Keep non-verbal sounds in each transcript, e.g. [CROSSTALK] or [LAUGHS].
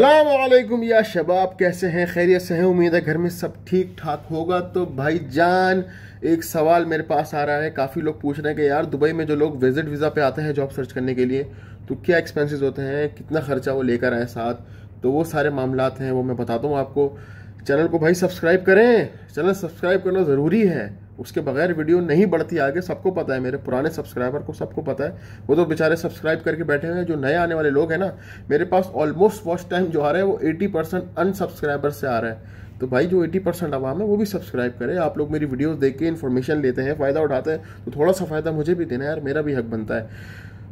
वालेकुम या शबाब कैसे हैं खैरियत से हैं उम्मीद है घर में सब ठीक ठाक होगा तो भाई जान एक सवाल मेरे पास आ रहा है काफ़ी लोग पूछ रहे हैं कि यार दुबई में जो लोग विजिट वीज़ा पे आते हैं जॉब सर्च करने के लिए तो क्या एक्सपेंसेस होते हैं कितना खर्चा वो लेकर आए साथ तो वो सारे मामला हैं वो मैं बताता हूँ आपको चैनल को भाई सब्सक्राइब करें चैनल सब्सक्राइब करना ज़रूरी है उसके बगैर वीडियो नहीं बढ़ती आगे सबको पता है मेरे पुराने सब्सक्राइबर को सबको पता है वो तो बेचारे सब्सक्राइब करके बैठे हुए हैं जो नए आने वाले लोग हैं ना मेरे पास ऑलमोस्ट वॉच टाइम जो आ रहा है वो 80 परसेंट अनसब्सक्राइबर से आ रहा है तो भाई जो 80 परसेंट आवाम है वो भी सब्सक्राइब करें आप लोग मेरी वीडियोज़ देख के इन्फॉर्मेशन लेते हैं फ़ायदा उठाते हैं तो थोड़ा सा फ़ायदा मुझे भी देना है यार मेरा भी हक बनता है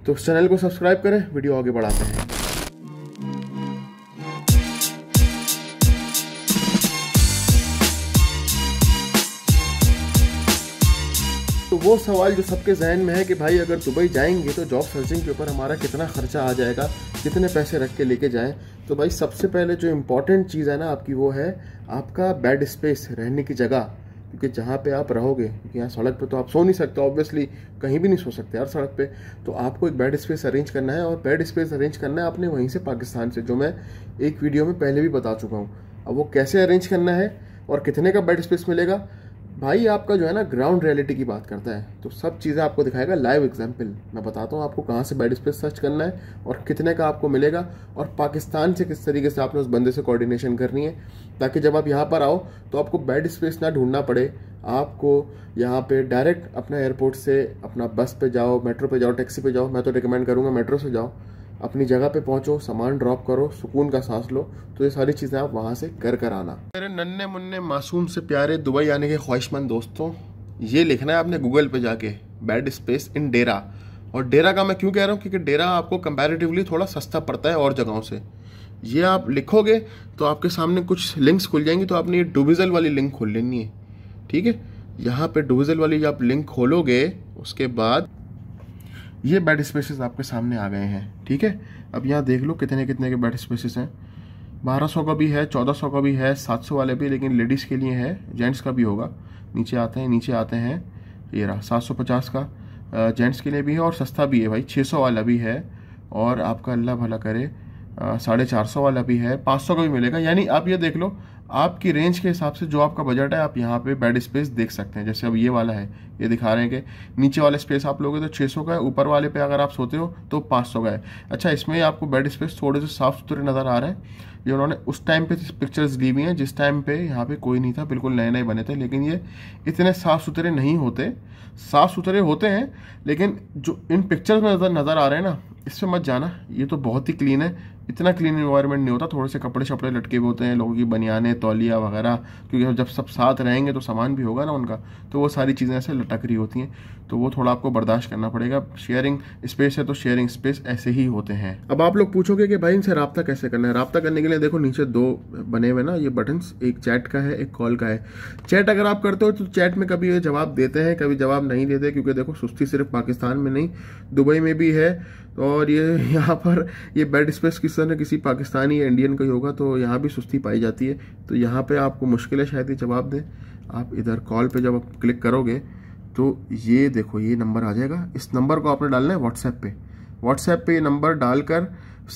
तो चैनल को सब्सक्राइब करें वीडियो आगे बढ़ाते हैं वो सवाल जो सबके जहन में है कि भाई अगर दुबई जाएंगे तो जॉब सर्चिंग के ऊपर हमारा कितना खर्चा आ जाएगा कितने पैसे रख के लेके जाएं तो भाई सबसे पहले जो इम्पोर्टेंट चीज़ है ना आपकी वो है आपका बेड स्पेस रहने की जगह क्योंकि जहाँ पे आप रहोगे क्योंकि यहाँ सड़क पे तो आप सो नहीं सकते ऑब्वियसली कहीं भी नहीं सो सकते यार सड़क पे तो आपको एक बेड स्पेस अरेंज करना है और बेड स्पेस अरेंज करना है आपने वहीं से पाकिस्तान से जो मैं एक वीडियो में पहले भी बता चुका हूँ अब वो कैसे अरेंज करना है और कितने का बेड स्पेस मिलेगा भाई आपका जो है ना ग्राउंड रियलिटी की बात करता है तो सब चीज़ें आपको दिखाएगा लाइव एग्जांपल मैं बताता हूँ आपको कहाँ से बैड स्पेस सर्च करना है और कितने का आपको मिलेगा और पाकिस्तान से किस तरीके से आपने उस बंदे से कोऑर्डिनेशन करनी है ताकि जब आप यहाँ पर आओ तो आपको बैड स्पेस ना ढूंढना पड़े आपको यहाँ पर डायरेक्ट अपना एयरपोर्ट से अपना बस पर जाओ मेट्रो पर जाओ टैक्सी पर जाओ मैं तो रिकमेंड करूँगा मेट्रो से जाओ अपनी जगह पे पहुंचो सामान ड्रॉप करो सुकून का सांस लो तो ये सारी चीज़ें आप वहाँ से कर कर आना मेरे नन्हे मुन्ने मासूम से प्यारे दुबई आने के ख्वाहिशमंद दोस्तों ये लिखना है आपने गूगल पे जाके बैड स्पेस इन डेरा और डेरा का मैं क्यों कह रहा हूँ क्योंकि डेरा आपको कंपेरेटिवली थोड़ा सस्ता पड़ता है और जगहों से ये आप लिखोगे तो आपके सामने कुछ लिंक्स खुल जाएंगी तो आपने ये डुबिजल वाली लिंक खोल लेनी है ठीक है यहाँ पे डुबिजल वाली आप लिंक खोलोगे उसके बाद ये बेड स्पेसेस आपके सामने आ गए हैं ठीक है अब यहाँ देख लो कितने कितने के बेड स्पेसेस हैं बारह सौ का भी है चौदह सौ का भी है सात सौ वाले भी लेकिन लेडीज़ के लिए है जेंट्स का भी होगा नीचे आते हैं नीचे आते हैं ये रहा सात सौ पचास का जेंट्स के लिए भी है और सस्ता भी है भाई छः सौ वाला भी है और आपका अल्लाह भला करे साढ़े चार सौ वाला भी है पाँच सौ का भी मिलेगा यानी आप ये देख लो आपकी रेंज के हिसाब से जो आपका बजट है आप यहाँ पे बेड स्पेस देख सकते हैं जैसे अब ये वाला है ये दिखा रहे हैं कि नीचे वाला स्पेस आप लोगे तो 600 का है ऊपर वाले पे अगर आप सोते हो तो 500 का है अच्छा इसमें आपको बेड स्पेस थोड़े से साफ सुथरे नज़र आ रहे हैं ये उन्होंने उस टाइम पे पिक्चर्स ली हुई हैं जिस टाइम पे यहाँ पे कोई नहीं था बिल्कुल नए नए बने थे लेकिन ये इतने साफ़ सुथरे नहीं होते साफ़ सुथरे होते हैं लेकिन जो इन पिक्चर्स में नज़र नज़र आ रहे हैं ना इससे मत जाना ये तो बहुत ही क्लीन है इतना क्लीन इन्वायरमेंट नहीं होता थोड़े से कपड़े शपड़े लटके हुए होते हैं लोगों की बनियाने तौलिया वगैरह क्योंकि जब सब साथ रहेंगे तो सामान भी होगा ना उनका तो वो सारी चीज़ें ऐसे लटक रही होती हैं तो वो थोड़ा आपको बर्दाश्त करना पड़ेगा शेयरिंग स्पेस है तो शेयरिंग स्पेस ऐसे ही होते हैं अब आप लोग पूछोगे कि भाई इनसे रबता कैसे करना है रबता करने के लिए देखो नीचे दो बने हुए ना ये बटन्स एक चैट का है एक कॉल का है चैट अगर आप करते हो तो चैट में कभी ये जवाब देते हैं कभी जवाब नहीं देते क्योंकि देखो सुस्ती सिर्फ पाकिस्तान में नहीं दुबई में भी है और ये [LAUGHS] यहाँ पर ये बेड स्पेस किसी तरह किसी पाकिस्तानी या इंडियन का ही होगा तो यहाँ भी सुस्ती पाई जाती है तो यहाँ पर आपको मुश्किल है शायद ये जवाब दें आप इधर कॉल पर जब आप क्लिक करोगे तो ये देखो ये नंबर आ जाएगा इस नंबर को आपने डालना है व्हाट्सएप पे व्हाट्सएप पे ये नंबर डालकर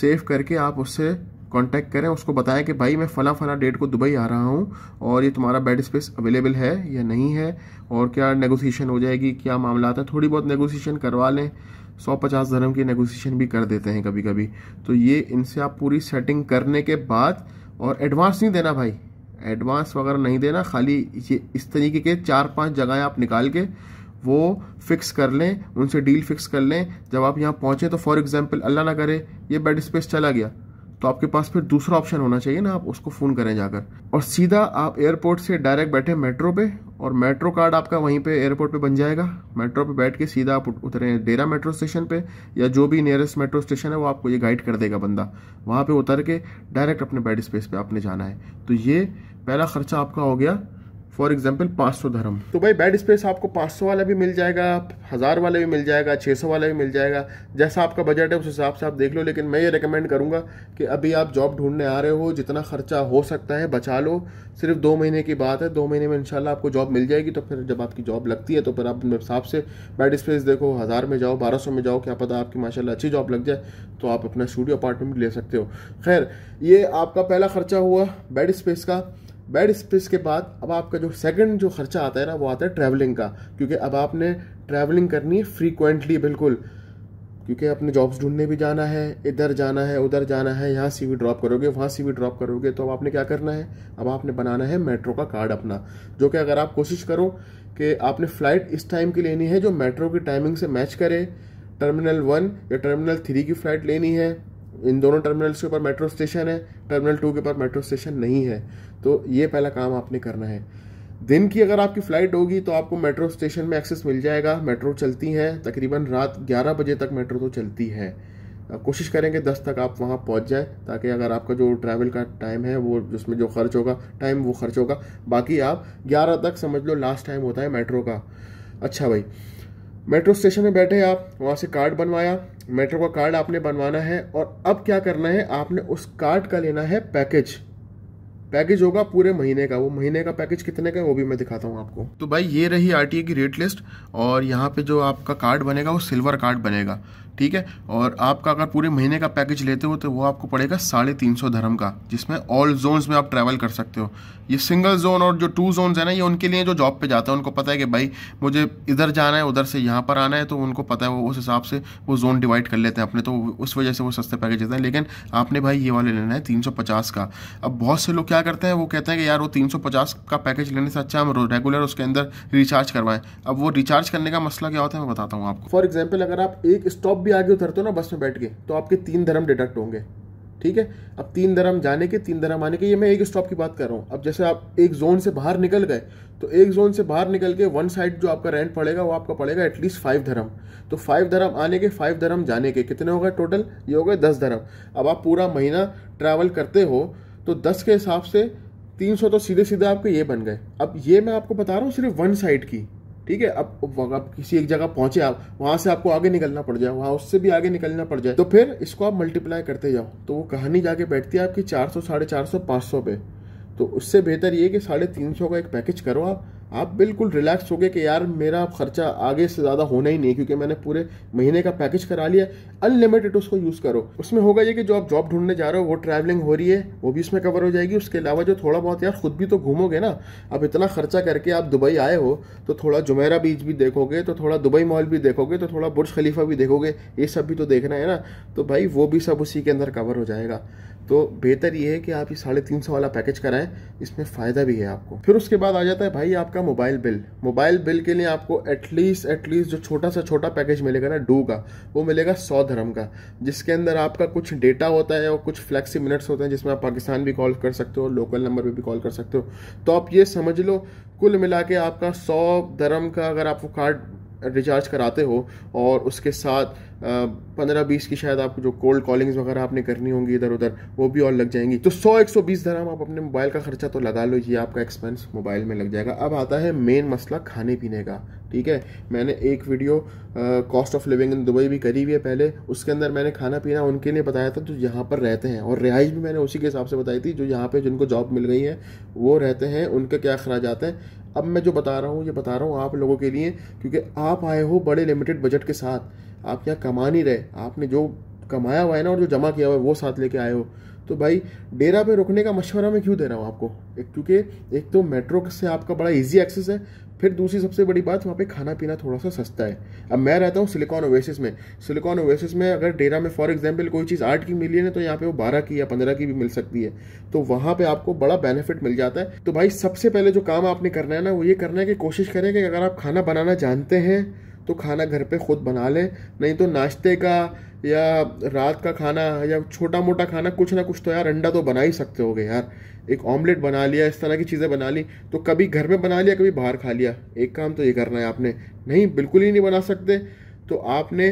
सेव करके आप उससे कांटेक्ट करें उसको बताएं कि भाई मैं फ़ला फ़ला डेट को दुबई आ रहा हूँ और ये तुम्हारा बेड स्पेस अवेलेबल है या नहीं है और क्या नेगोशिएशन हो जाएगी क्या मामला है थोड़ी बहुत नेगोशिएशन करवा लें सौ पचास धर्म की नेगोशिएशन भी कर देते हैं कभी कभी तो ये इनसे आप पूरी सेटिंग करने के बाद और एडवांस नहीं देना भाई एडवांस वगैरह नहीं देना खाली ये इस तरीके के चार पांच जगह आप निकाल के वो फिक्स कर लें उनसे डील फिक्स कर लें जब आप यहाँ पहुँचें तो फॉर एग्जाम्पल अल्लाह ना करे ये बेड स्पेस चला गया तो आपके पास फिर दूसरा ऑप्शन होना चाहिए ना आप उसको फ़ोन करें जाकर और सीधा आप एयरपोर्ट से डायरेक्ट बैठे मेट्रो पर और मेट्रो कार्ड आपका वहीं पर एयरपोर्ट पर बन जाएगा मेट्रो पर बैठ के सीधा आप उतरें डेरा मेट्रो स्टेशन पर या जो भी नियरेस्ट मेट्रो स्टेशन है वो आपको ये गाइड कर देगा बंदा वहाँ पर उतर के डायरेक्ट अपने बेड स्पेस पर आपने जाना है तो ये पहला खर्चा आपका हो गया फॉर एग्जाम्पल पाँच सौ धर्म तो भाई बेड स्पेस आपको पाँच सौ वाला भी मिल जाएगा हज़ार वाला भी मिल जाएगा छः सौ वाला भी मिल जाएगा जैसा आपका बजट है उस हिसाब से आप देख लो लेकिन मैं ये रिकमेंड करूँगा कि अभी आप जॉब ढूंढने आ रहे हो जितना खर्चा हो सकता है बचा लो सिर्फ दो महीने की बात है दो महीने में इनशाला आपको जॉब मिल जाएगी तो फिर जब आपकी जॉब लगती है तो फिर आप अपने हिसाब से बेड स्पेस देखो हज़ार में जाओ बारह सौ में जाओ क्या पता आपकी माशाला अच्छी जॉब लग जाए तो आप अपना स्टूडियो अपार्टमेंट ले सकते हो खैर ये आपका पहला खर्चा हुआ बेड स्पेस का बेड स्पेस के बाद अब आपका जो सेकंड जो खर्चा आता है ना वो आता है ट्रैवलिंग का क्योंकि अब आपने ट्रैवलिंग करनी है फ्रीक्वेंटली बिल्कुल क्योंकि अपने जॉब्स ढूंढने भी जाना है इधर जाना है उधर जाना है यहाँ सी ड्रॉप करोगे वहाँ सी ड्रॉप करोगे तो अब आपने क्या करना है अब आपने बनाना है मेट्रो का कार्ड अपना जो कि अगर आप कोशिश करो कि आपने फ़्लाइट इस टाइम की लेनी है जो मेट्रो की टाइमिंग से मैच करे टर्मिनल वन या टर्मिनल थ्री की फ़्लाइट लेनी है इन दोनों टर्मिनल्स के ऊपर मेट्रो स्टेशन है टर्मिनल टू के ऊपर मेट्रो स्टेशन नहीं है तो ये पहला काम आपने करना है दिन की अगर आपकी फ़्लाइट होगी तो आपको मेट्रो स्टेशन में एक्सेस मिल जाएगा मेट्रो चलती हैं तकरीबन रात 11 बजे तक मेट्रो तो चलती है कोशिश करेंगे दस तक आप वहाँ पहुँच जाए ताकि अगर आपका जो ट्रैवल का टाइम है वो जिसमें जो खर्च होगा टाइम वो खर्च होगा बाकी आप ग्यारह तक समझ लो लास्ट टाइम होता है मेट्रो का अच्छा भाई मेट्रो स्टेशन में बैठे आप वहाँ से कार्ड बनवाया मेट्रो का कार्ड आपने बनवाना है और अब क्या करना है आपने उस कार्ड का लेना है पैकेज पैकेज होगा पूरे महीने का वो महीने का पैकेज कितने का है वो भी मैं दिखाता हूँ आपको तो भाई ये रही आर की रेट लिस्ट और यहाँ पे जो आपका कार्ड बनेगा वो सिल्वर कार्ड बनेगा ठीक है और आपका अगर पूरे महीने का पैकेज लेते हो तो वो आपको पड़ेगा साढ़े तीन सौ धर्म का जिसमें ऑल जोन्स में आप ट्रैवल कर सकते हो ये सिंगल जोन और जो टू जोन्स है ना ये उनके लिए जो जॉब पे जाते हैं उनको पता है कि भाई मुझे इधर जाना है उधर से यहाँ पर आना है तो उनको पता है वो उस हिसाब से वो जोन डिवाइड कर लेते हैं अपने तो उस वजह से वो सस्ते पैकेज देते हैं लेकिन आपने भाई ये वाले लेना है तीन का अब बहुत से लोग क्या करते हैं वो कहते हैं कि यार वो तीन का पैकेज लेने से अच्छा हम रेगुलर उसके अंदर रिचार्ज करवाएं अब वो रिचार्ज करने का मसला क्या होता है मैं बताता हूँ आपको फॉर एग्जाम्पल अगर आप एक स्टॉप भी आगे उतरते हो ना बस में बैठ के तो आपके तीन धर्म डिडक्ट होंगे ठीक है अब तीन धर्म जाने के तीन धर्म आने के ये मैं एक स्टॉप की बात कर रहा हूँ अब जैसे आप एक जोन से बाहर निकल गए तो एक जोन से बाहर निकल के वन साइड जो आपका रेंट पड़ेगा वो आपका पड़ेगा एटलीस्ट फाइव धर्म तो फाइव धर्म आने के फाइव धर्म जाने के कितने हो गए टोटल ये हो गए दस धर्म अब आप पूरा महीना ट्रैवल करते हो तो दस के हिसाब से तीन सौ तो सीधे सीधे आपके ये बन गए अब ये मैं आपको बता रहा हूँ सिर्फ वन साइड की ठीक है अब अब किसी एक जगह पहुंचे आप वहां से आपको आगे निकलना पड़ जाए वहां उससे भी आगे निकलना पड़ जाए तो फिर इसको आप मल्टीप्लाई करते जाओ तो वो कहानी जाके बैठती है आपकी चार सौ साढ़े चार सौ पाँच सौ पे तो उससे बेहतर ये कि साढ़े तीन सौ का एक पैकेज करो आप आप बिल्कुल रिलैक्स हो गए कि यार मेरा खर्चा आगे से ज़्यादा होना ही नहीं क्योंकि मैंने पूरे महीने का पैकेज करा लिया अनलिमिटेड उसको यूज़ करो उसमें होगा ये कि जो आप जॉब ढूंढने जा रहे हो वो ट्रैवलिंग हो रही है वो भी इसमें कवर हो जाएगी उसके अलावा जो थोड़ा बहुत यार खुद भी तो घूमोगे ना अब इतना खर्चा करके आप दुबई आए हो तो थोड़ा जुमेरा बीच भी देखोगे तो थोड़ा दुबई मॉल भी देखोगे तो थोड़ा बुर्ज खलीफा भी देखोगे ये सब भी तो देखना है ना तो भाई वो भी सब उसी के अंदर कवर हो जाएगा तो बेहतर ये है कि आप ये साढ़े तीन सौ वाला पैकेज कराएं इसमें फ़ायदा भी है आपको फिर उसके बाद आ जाता है भाई आपका मोबाइल बिल मोबाइल बिल के लिए आपको एटलीस्ट एटलीस्ट जो छोटा सा छोटा पैकेज मिलेगा ना डू का वो मिलेगा सौ धर्म का जिसके अंदर आपका कुछ डेटा होता है और कुछ फ्लैक्सी मिनट्स होते हैं जिसमें आप पाकिस्तान भी कॉल कर सकते हो लोकल नंबर पर भी कॉल कर सकते हो तो आप ये समझ लो कुल मिला के आपका सौ धर्म का अगर आप वो कार्ड रिचार्ज कराते हो और उसके साथ पंद्रह बीस की शायद आपको जो कोल्ड कॉलिंग्स वगैरह आपने करनी होंगी इधर उधर वो भी और लग जाएंगी तो सौ एक सौ बीस धराम आप अपने मोबाइल का खर्चा तो लगा लो ये आपका एक्सपेंस मोबाइल में लग जाएगा अब आता है मेन मसला खाने पीने का ठीक है मैंने एक video cost of living in Dubai भी करी हुई है पहले उसके अंदर मैंने खाना पीना उनके लिए बताया था जो यहाँ पर रहते हैं और रिहाइश भी मैंने उसी के हिसाब से बताई थी जो यहाँ पर जिनको जॉब मिल गई है वो रहते हैं उनके क्या अखराज हैं अब मैं जो बता रहा हूँ ये बता रहा हूँ आप लोगों के लिए क्योंकि आप आए हो बड़े लिमिटेड बजट के साथ आप क्या कमा नहीं रहे आपने जो कमाया हुआ है ना और जो जमा किया हुआ है वो साथ लेके आए हो तो भाई डेरा पे रुकने का मशवरा मैं क्यों दे रहा हूँ आपको एक क्योंकि एक तो मेट्रो से आपका बड़ा इजी एक्सेस है फिर दूसरी सबसे बड़ी बात वहाँ पे खाना पीना थोड़ा सा सस्ता है अब मैं रहता हूँ सिलिकॉन ओवेसिस में सिलिकॉन ओवेसिस में अगर डेरा में फॉर एग्जाम्पल कोई चीज़ आठ की मिली है तो यहाँ पे वो बारह की या पंद्रह की भी मिल सकती है तो वहाँ पे आपको बड़ा बेनिफिट मिल जाता है तो भाई सबसे पहले जो काम आपने करना है ना वो ये करना है कि कोशिश करें कि अगर आप खाना बनाना जानते हैं तो खाना घर पे खुद बना लें नहीं तो नाश्ते का या रात का खाना या छोटा मोटा खाना कुछ ना कुछ तो यार अंडा तो बना ही सकते हो यार एक ऑमलेट बना लिया इस तरह की चीज़ें बना ली तो कभी घर में बना लिया कभी बाहर खा लिया एक काम तो ये करना है आपने नहीं बिल्कुल ही नहीं बना सकते तो आपने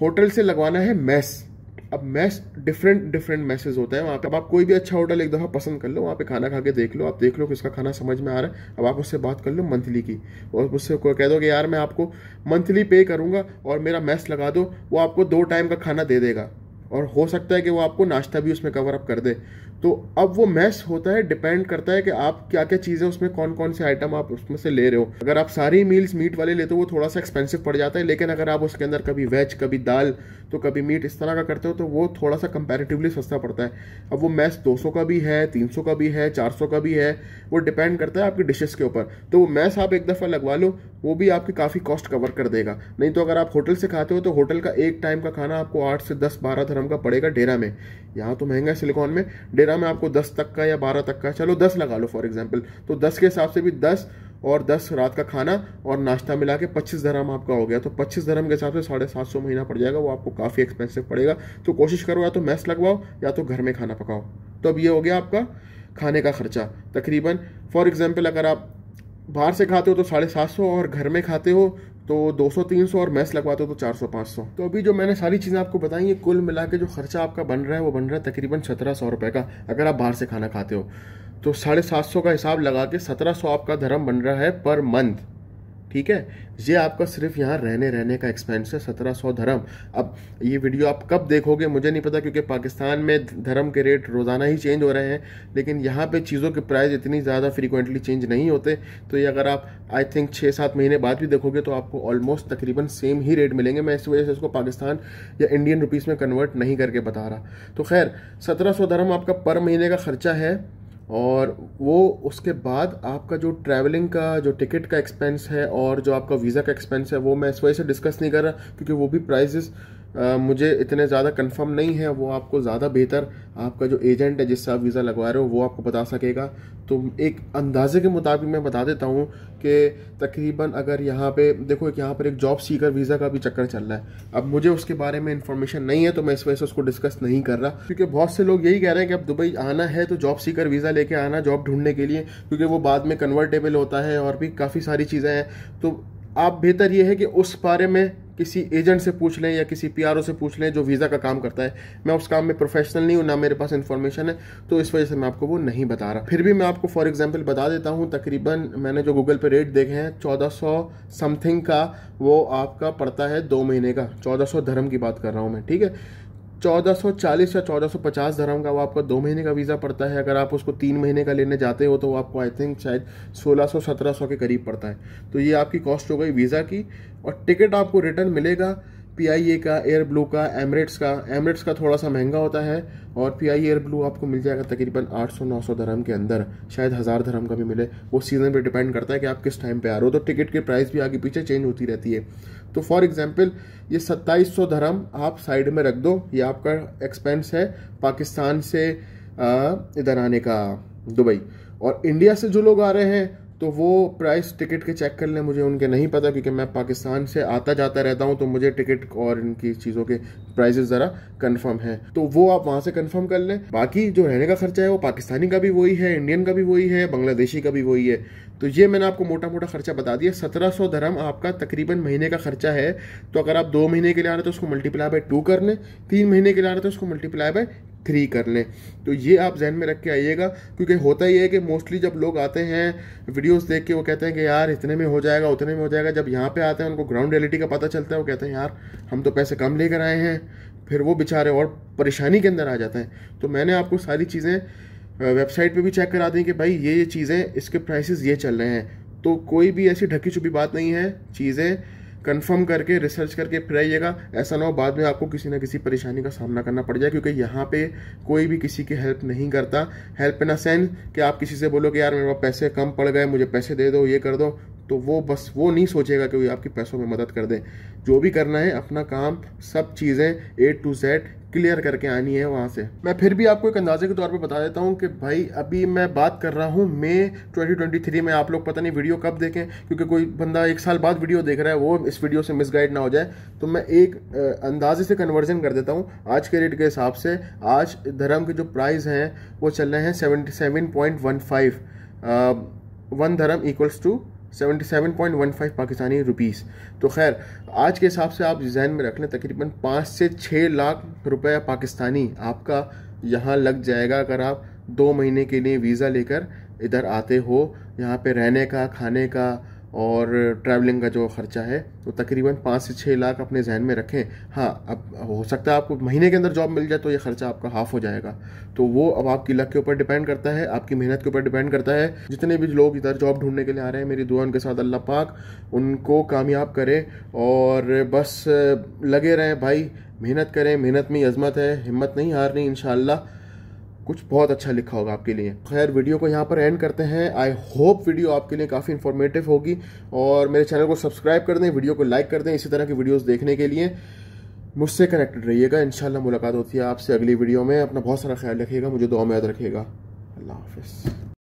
होटल से लगवाना है मैस अब मैस डिफरेंट डिफरेंट मैसेज होता है वहाँ पे अब आप कोई भी अच्छा होटल एक दफ़ा पसंद कर लो वहाँ पे खाना खा के देख लो आप देख लो कि उसका खाना समझ में आ रहा है अब आप उससे बात कर लो मंथली की और उससे कह दो कि यार मैं आपको मंथली पे करूँगा और मेरा मैस लगा दो वो आपको दो टाइम का खाना दे देगा और हो सकता है कि वो आपको नाश्ता भी उसमें कवर अप कर दे तो अब वो मैस होता है डिपेंड करता है कि आप क्या क्या चीज़ें उसमें कौन कौन से आइटम आप उसमें से ले रहे हो अगर आप सारी मील्स मीट वाले लेते हो वो थोड़ा सा एक्सपेंसिव पड़ जाता है लेकिन अगर आप उसके अंदर कभी वेज कभी दाल तो कभी मीट इस तरह का करते हो तो वो थोड़ा सा कंपेरेटिवली सस्ता पड़ता है अब वो मैस दो का भी है तीन का भी है चार का भी है वो डिपेंड करता है आपकी डिशेज के ऊपर तो वो मैस आप एक दफ़ा लगवा लो वो भी आपकी काफ़ी कॉस्ट कवर कर देगा नहीं तो अगर आप होटल से खाते हो तो होटल का एक टाइम का खाना आपको आठ से दस बारह धर्म का पड़ेगा डेरा में यहाँ तो महंगा है सिलिकॉन में डेरा रहा मैं आपको दस तक का या बारह तक का चलो दस लगा लो फॉर एग्जाम्पल तो दस के हिसाब से भी दस और दस रात का खाना और नाश्ता मिला के पच्चीस धर्म आपका हो गया तो पच्चीस धर्म के हिसाब से साढ़े सात सौ महीना पड़ जाएगा वो आपको काफ़ी एक्सपेंसिव पड़ेगा तो कोशिश करो या तो मैस लगवाओ या तो घर में खाना पकाओ तो अब ये हो गया आपका खाने का खर्चा तकरीबन फॉर एग्ज़ाम्पल अगर आप बाहर से खाते हो तो साढ़े सात सौ और घर में खाते हो तो 200 300 और मैस लगवाते हो तो 400 500 तो अभी जो मैंने सारी चीज़ें आपको बताई ये कुल मिला के जो खर्चा आपका बन रहा है वो बन रहा है तकरीबन सत्रह सौ रुपये का अगर आप बाहर से खाना खाते हो तो साढ़े सात सौ का हिसाब लगा के सत्रह सौ आपका धर्म बन रहा है पर मंथ ठीक है ये आपका सिर्फ यहाँ रहने रहने का एक्सपेंस है सत्रह सौ धर्म अब ये वीडियो आप कब देखोगे मुझे नहीं पता क्योंकि पाकिस्तान में धर्म के रेट रोज़ाना ही चेंज हो रहे हैं लेकिन यहाँ पे चीज़ों के प्राइस इतनी ज़्यादा फ्रीक्वेंटली चेंज नहीं होते तो ये अगर आप आई थिंक छः सात महीने बाद भी देखोगे तो आपको ऑलमोस्ट तकरीबन सेम ही रेट मिलेंगे मैं इस वजह से इसको पाकिस्तान या इंडियन रुपीज़ में कन्वर्ट नहीं करके बता रहा तो खैर सत्रह धर्म आपका पर महीने का खर्चा है और वो उसके बाद आपका जो ट्रैवलिंग का जो टिकट का एक्सपेंस है और जो आपका वीज़ा का एक्सपेंस है वो मैं इस वजह से डिस्कस नहीं कर रहा क्योंकि वो भी प्राइजेस आ, मुझे इतने ज़्यादा कंफर्म नहीं है वो आपको ज़्यादा बेहतर आपका जो एजेंट है जिससे आप वीज़ा लगवा रहे हो वो आपको बता सकेगा तो एक अंदाजे के मुताबिक मैं बता देता हूँ कि तकरीबन अगर यहाँ पे देखो एक यहाँ पर एक जॉब सीकर वीज़ा का भी चक्कर चल रहा है अब मुझे उसके बारे में इन्फॉर्मेशन नहीं है तो मैं इस वजह से उसको डिस्कस नहीं कर रहा क्योंकि बहुत से लोग यही कह रहे हैं कि अब दुबई आना है तो जॉब सीकर वीज़ा लेके आना जॉब ढूंढने के लिए क्योंकि वो बाद में कन्वर्टेबल होता है और भी काफ़ी सारी चीज़ें हैं तो आप बेहतर ये है कि उस बारे में किसी एजेंट से पूछ लें या किसी पीआरओ से पूछ लें जो वीज़ा का काम करता है मैं उस काम में प्रोफेशनल नहीं हूँ ना मेरे पास इन्फॉर्मेशन है तो इस वजह से मैं आपको वो नहीं बता रहा फिर भी मैं आपको फॉर एग्जांपल बता देता हूँ तकरीबन मैंने जो गूगल पे रेट देखे हैं 1400 समथिंग का वो आपका पड़ता है दो महीने का चौदह धर्म की बात कर रहा हूँ मैं ठीक है 1440 या 1450 धर्म का वो आपका दो महीने का वीज़ा पड़ता है अगर आप उसको तीन महीने का लेने जाते हो तो वो आपको आई थिंक शायद 1600 1700 के करीब पड़ता है तो ये आपकी कॉस्ट हो गई वीज़ा की और टिकट आपको रिटर्न मिलेगा पी आई ए का एयर ब्लू का एमरेट्स का एमरेट्स का थोड़ा सा महंगा होता है और पी आई एयर ब्लू आपको मिल जाएगा तकरीबन 800 सौ धर्म के अंदर शायद हज़ार धर्म का भी मिले वो सीज़न पे डिपेंड करता है कि आप किस टाइम पे आ रहे हो तो टिकट के प्राइस भी आगे पीछे चेंज होती रहती है तो फॉर एग्जाम्पल ये सत्ताईस सौ धर्म आप साइड में रख दो ये आपका एक्सपेंस है पाकिस्तान से इधर आने का दुबई और इंडिया से जो लोग आ रहे हैं तो वो प्राइस टिकट के चेक कर लें मुझे उनके नहीं पता क्योंकि मैं पाकिस्तान से आता जाता रहता हूँ तो मुझे टिकट और इनकी चीज़ों के प्राइजेस ज़रा कंफर्म है तो वो आप वहाँ से कंफर्म कर लें बाकी जो रहने का खर्चा है वो पाकिस्तानी का भी वही है इंडियन का भी वही है बांग्लादेशी का भी वही है तो ये मैंने आपको मोटा मोटा खर्चा बता दिया सत्रह सौ धर्म आपका तकरीबन महीने का खर्चा है तो अगर आप दो महीने के लिए आ रहे हो तो उसको मल्टीप्लाई बाय टू कर लें तीन महीने के लिए आ रहे हो तो उसको मल्टीप्लाई बाय थ्री कर लें तो ये आप जहन में रख के आइएगा क्योंकि होता ही है कि मोस्टली जब लोग आते हैं वीडियोस देख के वो कहते हैं कि यार इतने में हो जाएगा उतने में हो जाएगा जब यहाँ पे आते हैं उनको ग्राउंड रियलिटी का पता चलता है वो कहते हैं यार हम तो पैसे कम लेकर आए हैं फिर वो बेचारे और परेशानी के अंदर आ जाते हैं तो मैंने आपको सारी चीज़ें वेबसाइट पर भी चेक करा दी कि भाई ये ये चीज़ें इसके प्राइसिस ये चल रहे हैं तो कोई भी ऐसी ढकी छुपी बात नहीं है चीज़ें कंफर्म करके रिसर्च करके फिर आइएगा ऐसा ना हो बाद में आपको किसी ना किसी परेशानी का सामना करना पड़ जाए क्योंकि यहाँ पे कोई भी किसी की हेल्प नहीं करता हेल्प इन अ सेंस कि आप किसी से बोलो कि यार मेरे पास पैसे कम पड़ गए मुझे पैसे दे दो ये कर दो तो वो बस वो नहीं सोचेगा कि वो आपकी पैसों में मदद कर दे जो भी करना है अपना काम सब चीज़ें ए टू जेड क्लियर करके आनी है वहाँ से मैं फिर भी आपको एक अंदाजे के तौर पर बता देता हूँ कि भाई अभी मैं बात कर रहा हूँ मई ट्वेंटी में आप लोग पता नहीं वीडियो कब देखें क्योंकि कोई बंदा एक साल बाद वीडियो देख रहा है वो इस वीडियो से मिसगाइड ना हो जाए तो मैं एक अंदाजे से कन्वर्जन कर देता हूँ आज के रेट के हिसाब से आज धर्म के जो प्राइस हैं वो चल रहे हैं seventy seven point one five one dirham equals to seventy seven point one five Pakistani rupees तो खैर आज के हिसाब से आप जहन में रख लें तकरीबन पाँच से छः लाख रुपया पाकिस्तानी आपका यहाँ लग जाएगा अगर आप दो महीने के लिए वीज़ा लेकर इधर आते हो यहाँ पे रहने का खाने का और ट्रैवलिंग का जो खर्चा है वो तो तकरीबन पाँच से छः लाख अपने जहन में रखें हाँ अब हो सकता है आपको महीने के अंदर जॉब मिल जाए तो ये खर्चा आपका हाफ हो जाएगा तो वो अब आपकी लक के ऊपर डिपेंड करता है आपकी मेहनत के ऊपर डिपेंड करता है जितने भी लोग इधर जॉब ढूंढने के लिए आ रहे हैं मेरी दुआ उनके साथ अल्लाह पाक उनको कामयाब करे और बस लगे रहें भाई मेहनत करें मेहनत में अजमत है हिम्मत नहीं हारनी इन कुछ बहुत अच्छा लिखा होगा आपके लिए खैर वीडियो को यहाँ पर एंड करते हैं आई होप वीडियो आपके लिए काफ़ी इन्फॉर्मेटिव होगी और मेरे चैनल को सब्सक्राइब कर दें वीडियो को लाइक कर दें इसी तरह की वीडियोस देखने के लिए मुझसे कनेक्टेड रहिएगा इंशाल्लाह मुलाकात होती है आपसे अगली वीडियो में अपना बहुत सारा ख्याल रखिएगा मुझे दुआ में याद रखिएगा अल्लाह हाफिज़